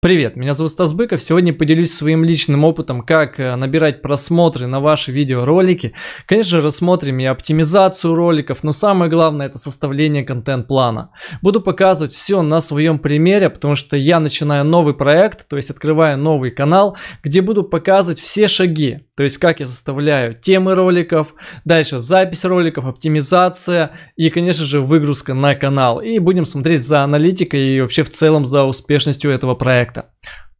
Привет, меня зовут Стас Быков. Сегодня поделюсь своим личным опытом, как э, набирать просмотры на ваши видеоролики. Конечно же, рассмотрим и оптимизацию роликов, но самое главное это составление контент-плана. Буду показывать все на своем примере, потому что я начинаю новый проект, то есть открываю новый канал, где буду показывать все шаги, то есть как я составляю темы роликов, дальше запись роликов, оптимизация и, конечно же, выгрузка на канал. И будем смотреть за аналитикой и вообще в целом за успешностью этого проекта. проекта.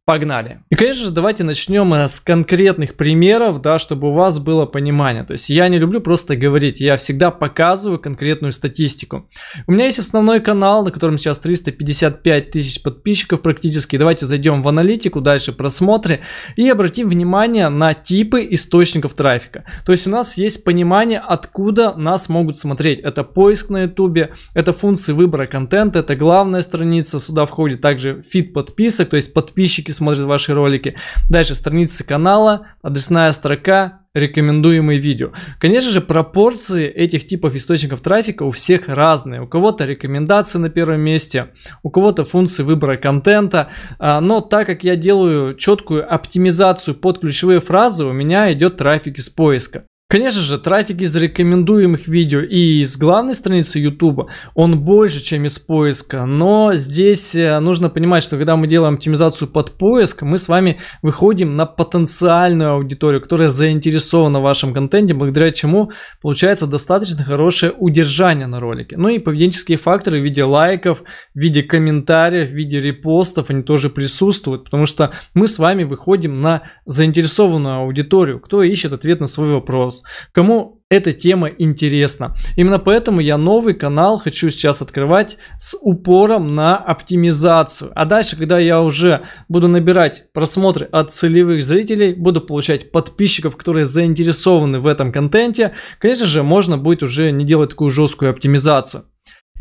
Погнали. И, конечно же, давайте начнем э, с конкретных примеров, да, чтобы у вас было понимание. То есть я не люблю просто говорить, я всегда показываю конкретную статистику. У меня есть основной канал, на котором сейчас 355 тысяч подписчиков практически. Давайте зайдем в аналитику, дальше просмотры и обратим внимание на типы источников трафика. То есть у нас есть понимание, откуда нас могут смотреть. Это поиск на ютубе, это функции выбора контента, это главная страница, сюда входит также фид подписок, то есть подписчики смотрят ваши ролики. Дальше страницы канала, адресная строка, рекомендуемые видео. Конечно же, пропорции этих типов источников трафика у всех разные. У кого-то рекомендации на первом месте, у кого-то функции выбора контента. А, но так как я делаю четкую оптимизацию под ключевые фразы, у меня идет трафик из поиска. Конечно же, трафик из рекомендуемых видео и из главной страницы YouTube, он больше, чем из поиска, но здесь э, нужно понимать, что когда мы делаем оптимизацию под поиск, мы с вами выходим на потенциальную аудиторию, которая заинтересована в вашем контенте, благодаря чему получается достаточно хорошее удержание на ролике. Ну и поведенческие факторы в виде лайков, в виде комментариев, в виде репостов, они тоже присутствуют, потому что мы с вами выходим на заинтересованную аудиторию, кто ищет ответ на свой вопрос кому эта тема интересна. Именно поэтому я новый канал хочу сейчас открывать с упором на оптимизацию. А дальше, когда я уже буду набирать просмотры от целевых зрителей, буду получать подписчиков, которые заинтересованы в этом контенте, конечно же, можно будет уже не делать такую жесткую оптимизацию.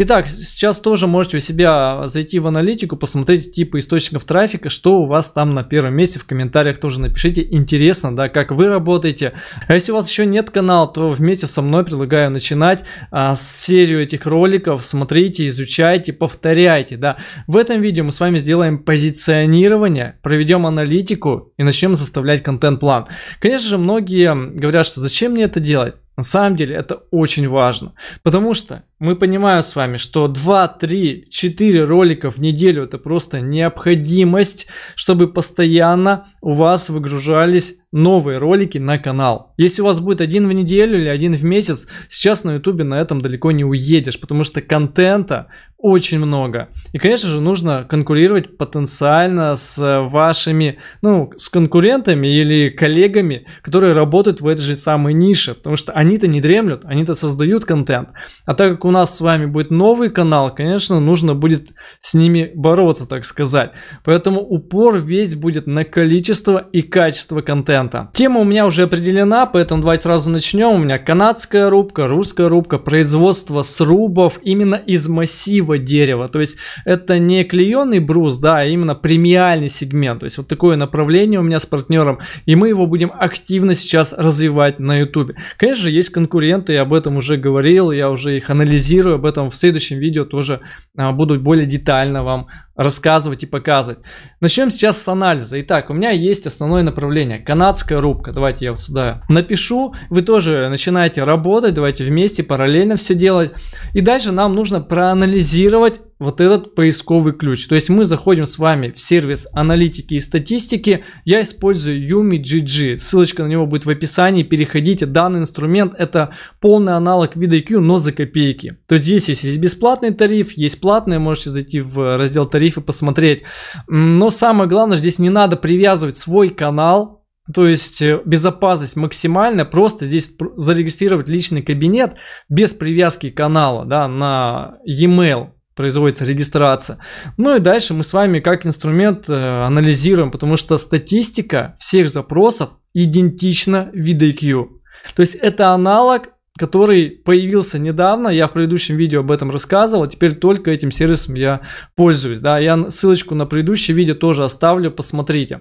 Итак, сейчас тоже можете у себя зайти в аналитику, посмотреть типы источников трафика, что у вас там на первом месте. В комментариях тоже напишите. Интересно, да, как вы работаете. А если у вас еще нет канала, то вместе со мной предлагаю начинать а, серию этих роликов. Смотрите, изучайте, повторяйте, да. В этом видео мы с вами сделаем позиционирование, проведем аналитику и начнем составлять контент-план. Конечно же, многие говорят, что зачем мне это делать? На самом деле это очень важно, потому что мы понимаем с вами, что 2, 3, 4 ролика в неделю это просто необходимость, чтобы постоянно у вас выгружались новые ролики на канал. Если у вас будет один в неделю или один в месяц, сейчас на ютубе на этом далеко не уедешь, потому что контента очень много. И, конечно же, нужно конкурировать потенциально с вашими, ну, с конкурентами или коллегами, которые работают в этой же самой нише, потому что они-то не дремлют, они-то создают контент. А так как у нас с вами будет новый канал, конечно, нужно будет с ними бороться, так сказать. Поэтому упор весь будет на количество и качество контента контента. Тема у меня уже определена, поэтому давайте сразу начнем. У меня канадская рубка, русская рубка, производство срубов именно из массива дерева. То есть это не клееный брус, да, а именно премиальный сегмент. То есть вот такое направление у меня с партнером, и мы его будем активно сейчас развивать на YouTube. Конечно же, есть конкуренты, я об этом уже говорил, я уже их анализирую, об этом в следующем видео тоже а, буду более детально вам рассказывать и показывать. Начнем сейчас с анализа. Итак, у меня есть основное направление. Канадская рубка. Давайте я вот сюда напишу. Вы тоже начинаете работать. Давайте вместе параллельно все делать. И дальше нам нужно проанализировать вот этот поисковый ключ. То есть мы заходим с вами в сервис аналитики и статистики. Я использую Yumi GG. Ссылочка на него будет в описании. Переходите. Данный инструмент это полный аналог VidIQ, но за копейки. То есть здесь есть бесплатный тариф, есть платный. Можете зайти в раздел тарифы посмотреть. Но самое главное, здесь не надо привязывать свой канал то есть э, безопасность максимальная, просто здесь зарегистрировать личный кабинет без привязки канала да, на e-mail производится регистрация. Ну и дальше мы с вами как инструмент э, анализируем, потому что статистика всех запросов идентична VDQ. То есть это аналог, который появился недавно, я в предыдущем видео об этом рассказывал, теперь только этим сервисом я пользуюсь. Да, я ссылочку на предыдущее видео тоже оставлю, посмотрите.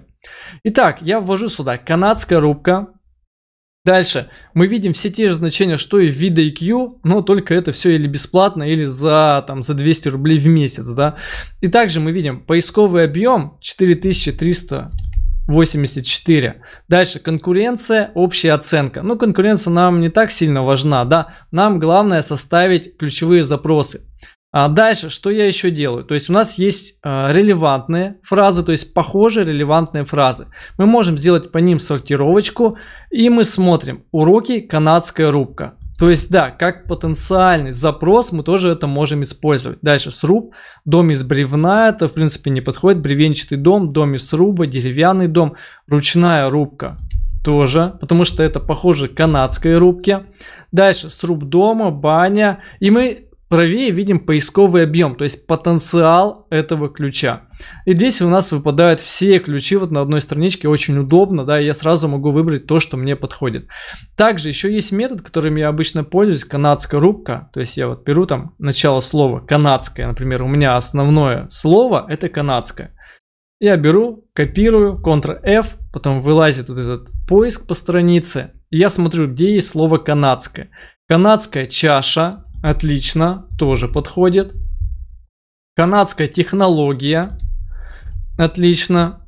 Итак, я ввожу сюда канадская рубка, Дальше. Мы видим все те же значения, что и в VDIQ, но только это все или бесплатно, или за, там, за 200 рублей в месяц. Да? И также мы видим поисковый объем 4300 84. Дальше конкуренция, общая оценка. Ну, конкуренция нам не так сильно важна, да. Нам главное составить ключевые запросы. А дальше, что я еще делаю? То есть у нас есть э, релевантные фразы, то есть похожие релевантные фразы. Мы можем сделать по ним сортировочку, и мы смотрим уроки канадская рубка. То есть, да, как потенциальный запрос мы тоже это можем использовать. Дальше сруб, дом из бревна, это в принципе не подходит, бревенчатый дом, дом из сруба, деревянный дом, ручная рубка тоже, потому что это похоже канадской рубке. Дальше сруб дома, баня, и мы правее видим поисковый объем, то есть потенциал этого ключа. И здесь у нас выпадают все ключи вот на одной страничке, очень удобно, да, и я сразу могу выбрать то, что мне подходит. Также еще есть метод, которым я обычно пользуюсь, канадская рубка, то есть я вот беру там начало слова канадское, например, у меня основное слово это канадское. Я беру, копирую, Ctrl-F, потом вылазит вот этот поиск по странице, и я смотрю, где есть слово канадское. Канадская чаша, Отлично, тоже подходит. Канадская технология. Отлично.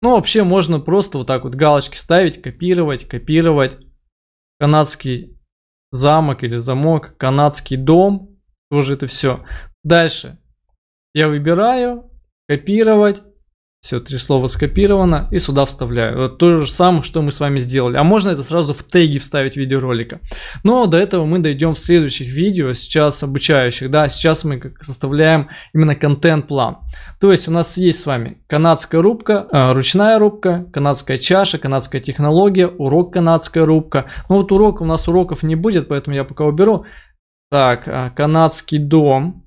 Ну, вообще можно просто вот так вот галочки ставить, копировать, копировать. Канадский замок или замок, канадский дом. Тоже это все. Дальше. Я выбираю, копировать. Все, три слова скопировано и сюда вставляю. Вот то же самое, что мы с вами сделали. А можно это сразу в теги вставить видеоролика. Но до этого мы дойдем в следующих видео, сейчас обучающих, да, сейчас мы составляем именно контент-план. То есть у нас есть с вами канадская рубка, э, ручная рубка, канадская чаша, канадская технология, урок канадская рубка. Ну вот урок, у нас уроков не будет, поэтому я пока уберу. Так, а, канадский дом,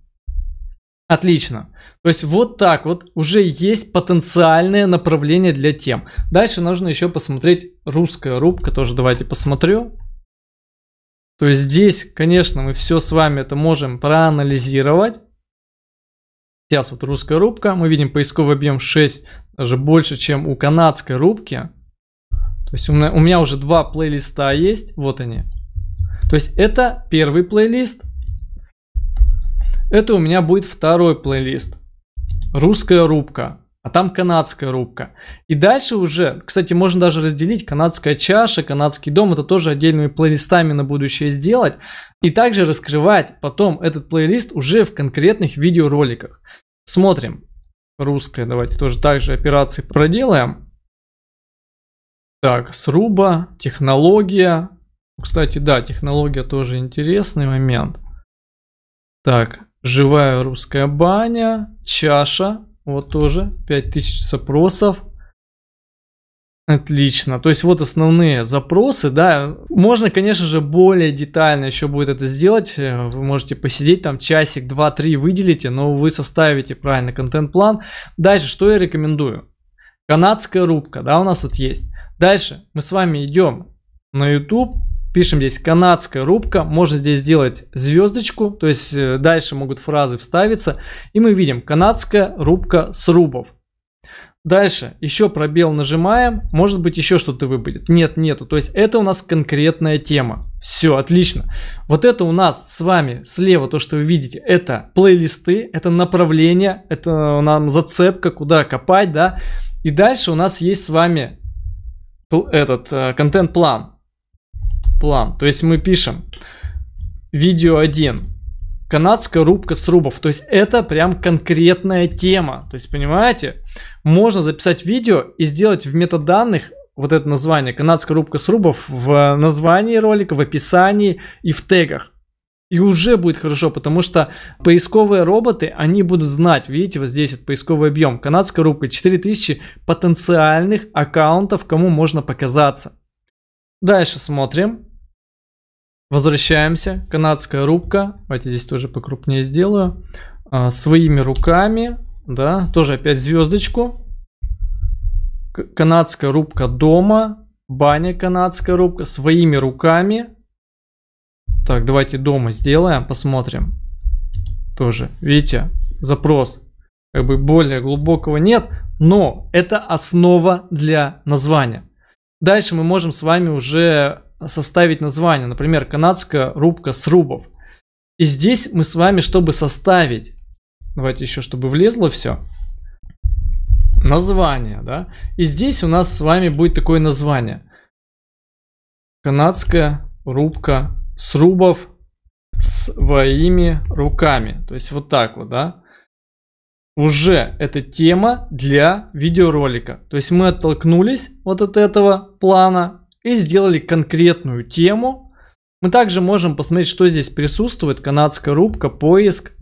Отлично. То есть вот так вот уже есть потенциальное направление для тем. Дальше нужно еще посмотреть русская рубка, тоже давайте посмотрю. То есть здесь, конечно, мы все с вами это можем проанализировать. Сейчас вот русская рубка, мы видим поисковый объем 6, даже больше, чем у канадской рубки. То есть у меня, у меня уже два плейлиста есть, вот они. То есть это первый плейлист, это у меня будет второй плейлист. Русская рубка, а там канадская рубка. И дальше уже, кстати, можно даже разделить канадская чаша, канадский дом, это тоже отдельными плейлистами на будущее сделать. И также раскрывать потом этот плейлист уже в конкретных видеороликах. Смотрим. Русская, давайте тоже также операции проделаем. Так, сруба, технология. Кстати, да, технология тоже интересный момент. Так, Живая русская баня. Чаша. Вот тоже 5000 запросов. Отлично. То есть вот основные запросы, да. Можно, конечно же, более детально еще будет это сделать. Вы можете посидеть там часик, два, три выделите, но вы составите правильный контент-план. Дальше, что я рекомендую? Канадская рубка, да, у нас вот есть. Дальше мы с вами идем на YouTube, Пишем здесь канадская рубка, можно здесь сделать звездочку, то есть э, дальше могут фразы вставиться. И мы видим канадская рубка срубов. Дальше, еще пробел нажимаем, может быть еще что-то выпадет. Нет, нету, то есть это у нас конкретная тема. Все, отлично. Вот это у нас с вами слева, то что вы видите, это плейлисты, это направление, это нам зацепка, куда копать, да. И дальше у нас есть с вами этот э, контент-план план. То есть мы пишем видео 1. Канадская рубка срубов. То есть это прям конкретная тема. То есть понимаете, можно записать видео и сделать в метаданных вот это название «Канадская рубка срубов» в названии ролика, в описании и в тегах. И уже будет хорошо, потому что поисковые роботы, они будут знать, видите, вот здесь вот поисковый объем, канадская рубка, 4000 потенциальных аккаунтов, кому можно показаться. Дальше смотрим. Возвращаемся. Канадская рубка. Давайте здесь тоже покрупнее сделаю. А, своими руками. Да, тоже опять звездочку. Канадская рубка дома. Баня канадская рубка. Своими руками. Так, давайте дома сделаем, посмотрим. Тоже, видите, запрос как бы более глубокого нет, но это основа для названия. Дальше мы можем с вами уже составить название, например, канадская рубка срубов. И здесь мы с вами, чтобы составить, давайте еще, чтобы влезло все, название, да, и здесь у нас с вами будет такое название. Канадская рубка срубов своими руками. То есть вот так вот, да уже эта тема для видеоролика. То есть мы оттолкнулись вот от этого плана и сделали конкретную тему. Мы также можем посмотреть, что здесь присутствует. Канадская рубка, поиск.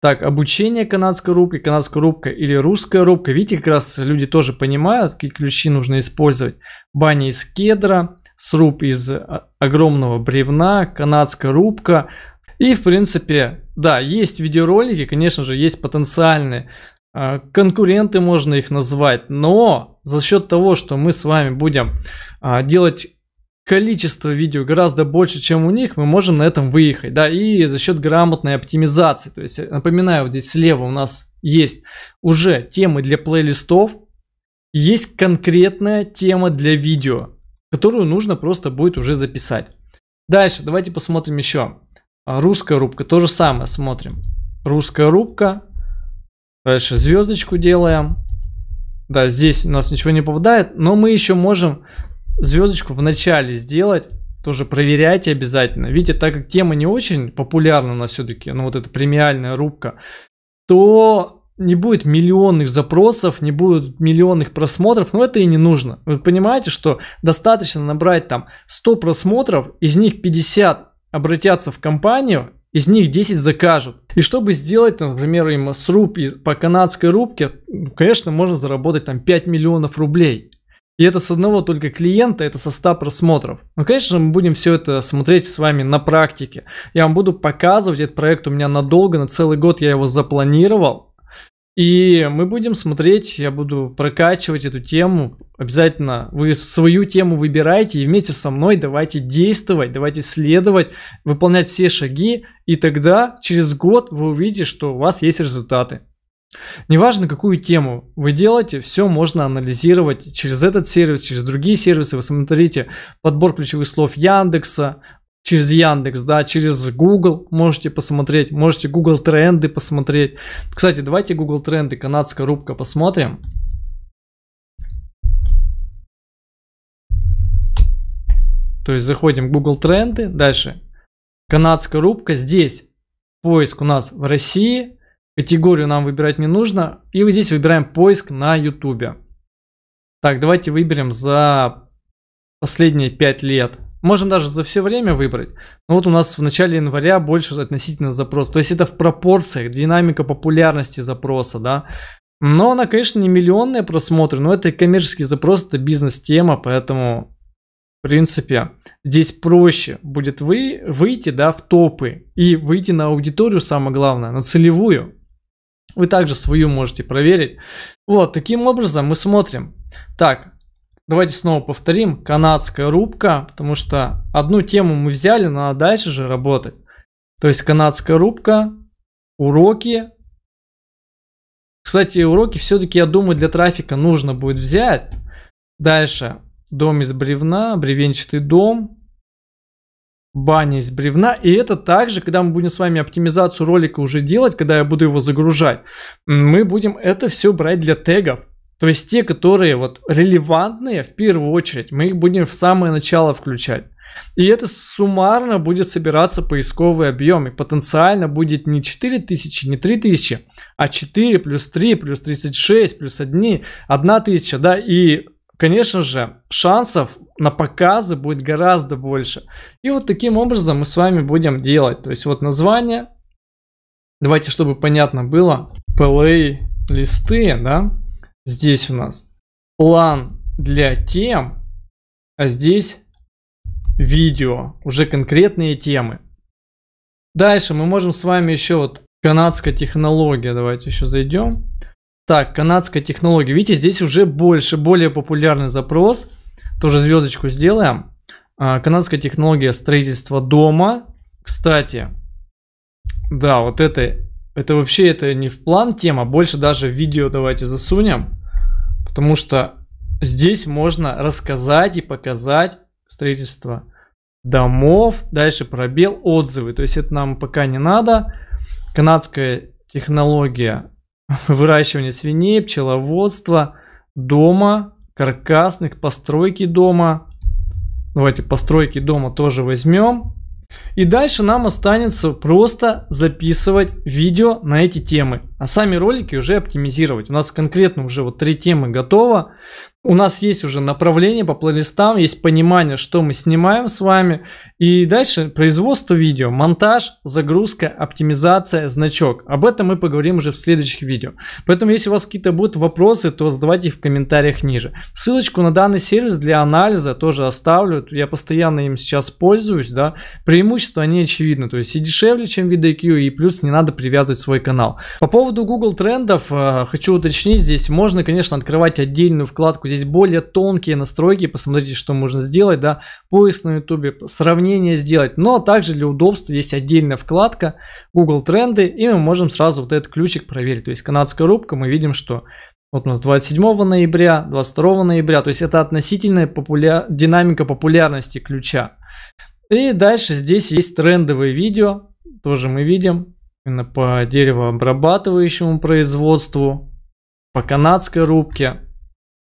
Так, обучение канадской рубки, канадская рубка или русская рубка. Видите, как раз люди тоже понимают, какие ключи нужно использовать. Баня из кедра, сруб из а, огромного бревна, канадская рубка. И, в принципе, да, есть видеоролики, конечно же, есть потенциальные а, конкуренты, можно их назвать, но за счет того, что мы с вами будем а, делать количество видео гораздо больше, чем у них, мы можем на этом выехать, да, и за счет грамотной оптимизации, то есть, напоминаю, вот здесь слева у нас есть уже темы для плейлистов, есть конкретная тема для видео, которую нужно просто будет уже записать. Дальше давайте посмотрим еще. А русская рубка, то же самое смотрим. Русская рубка. Дальше звездочку делаем. Да, здесь у нас ничего не попадает, но мы еще можем звездочку в начале сделать. Тоже проверяйте обязательно. Видите, так как тема не очень популярна, она все-таки, ну вот эта премиальная рубка, то не будет миллионных запросов, не будет миллионных просмотров, но это и не нужно. Вы понимаете, что достаточно набрать там 100 просмотров, из них 50 обратятся в компанию, из них 10 закажут. И чтобы сделать, например, им с рупи по канадской рубке, конечно, можно заработать там 5 миллионов рублей. И это с одного только клиента, это со 100 просмотров. Ну, конечно, мы будем все это смотреть с вами на практике. Я вам буду показывать этот проект у меня надолго, на целый год я его запланировал. И мы будем смотреть, я буду прокачивать эту тему. Обязательно вы свою тему выбирайте и вместе со мной давайте действовать, давайте следовать, выполнять все шаги. И тогда через год вы увидите, что у вас есть результаты. Неважно, какую тему вы делаете, все можно анализировать через этот сервис, через другие сервисы. Вы смотрите подбор ключевых слов Яндекса, через Яндекс, да, через Google можете посмотреть, можете Google тренды посмотреть. Кстати, давайте Google тренды канадская рубка посмотрим. То есть заходим в Google тренды, дальше канадская рубка, здесь поиск у нас в России, категорию нам выбирать не нужно, и вот здесь выбираем поиск на YouTube. Так, давайте выберем за последние 5 лет. Можно даже за все время выбрать. Но вот у нас в начале января больше относительно запрос. То есть это в пропорциях, динамика популярности запроса, да. Но она, конечно, не миллионные просмотры, но это коммерческий запрос, это бизнес-тема, поэтому, в принципе, здесь проще будет вы, выйти, да, в топы и выйти на аудиторию, самое главное, на целевую. Вы также свою можете проверить. Вот, таким образом мы смотрим. Так, Давайте снова повторим. Канадская рубка, потому что одну тему мы взяли, надо дальше же работать. То есть канадская рубка, уроки. Кстати, уроки все-таки, я думаю, для трафика нужно будет взять. Дальше. Дом из бревна, бревенчатый дом. Баня из бревна. И это также, когда мы будем с вами оптимизацию ролика уже делать, когда я буду его загружать, мы будем это все брать для тегов. То есть те, которые вот релевантные, в первую очередь, мы их будем в самое начало включать. И это суммарно будет собираться поисковый объем. И потенциально будет не 4000, не 3000, а 4 плюс 3 плюс 36 плюс 1, 1000, да, и конечно же, шансов на показы будет гораздо больше. И вот таким образом мы с вами будем делать. То есть вот название, давайте, чтобы понятно было, плей листы, да, Здесь у нас план для тем, а здесь видео, уже конкретные темы. Дальше мы можем с вами еще вот канадская технология, давайте еще зайдем. Так, канадская технология, видите, здесь уже больше, более популярный запрос, тоже звездочку сделаем. А, канадская технология строительства дома, кстати, да, вот это, это вообще это не в план тема, больше даже видео давайте засунем. Потому что здесь можно рассказать и показать строительство домов. Дальше пробел отзывы. То есть это нам пока не надо. Канадская технология выращивания свиней, пчеловодства, дома, каркасных, постройки дома. Давайте постройки дома тоже возьмем. И дальше нам останется просто записывать видео на эти темы, а сами ролики уже оптимизировать. У нас конкретно уже вот три темы готово. У нас есть уже направление по плейлистам, есть понимание, что мы снимаем с вами. И дальше производство видео, монтаж, загрузка, оптимизация, значок. Об этом мы поговорим уже в следующих видео. Поэтому если у вас какие-то будут вопросы, то задавайте их в комментариях ниже. Ссылочку на данный сервис для анализа тоже оставлю. Я постоянно им сейчас пользуюсь. Да? Преимущества они очевидны. То есть и дешевле, чем VidIQ, и плюс не надо привязывать свой канал. По поводу Google трендов, э, хочу уточнить, здесь можно, конечно, открывать отдельную вкладку. Здесь здесь более тонкие настройки, посмотрите, что можно сделать, да, поиск на YouTube, сравнение сделать, но ну, а также для удобства есть отдельная вкладка Google Тренды, и мы можем сразу вот этот ключик проверить, то есть канадская рубка, мы видим, что вот у нас 27 ноября, 22 ноября, то есть это относительная популя... динамика популярности ключа. И дальше здесь есть трендовые видео, тоже мы видим, именно по деревообрабатывающему производству, по канадской рубке.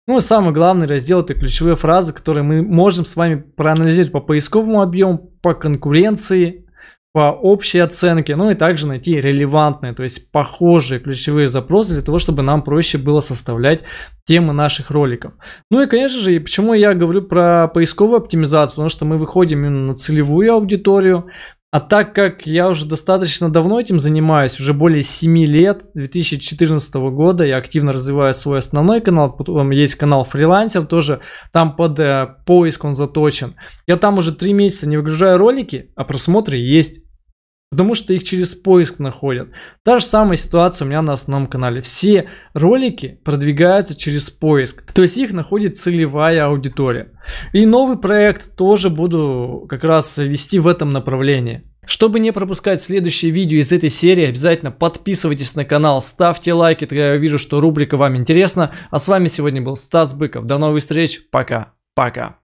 Ну и самый главный раздел это ключевые фразы, которые мы можем с вами проанализировать по поисковому объему, по конкуренции, по общей оценке, ну и также найти релевантные, то есть похожие ключевые запросы для того, чтобы нам проще было составлять темы наших роликов. Ну и, конечно же, и почему я говорю про поисковую оптимизацию, потому что мы выходим именно на целевую аудиторию, а так как я уже достаточно давно этим занимаюсь, уже более 7 лет, 2014 года, я активно развиваю свой основной канал, потом есть канал фрилансер тоже, там под э, поиск он заточен. Я там уже 3 месяца не выгружаю ролики, а просмотры есть. Потому что их через поиск находят. Та же самая ситуация у меня на основном канале. Все ролики продвигаются через поиск. То есть их находит целевая аудитория. И новый проект тоже буду как раз вести в этом направлении. Чтобы не пропускать следующие видео из этой серии, обязательно подписывайтесь на канал, ставьте лайки, тогда я вижу, что рубрика вам интересна. А с вами сегодня был Стас Быков. До новых встреч, пока, пока.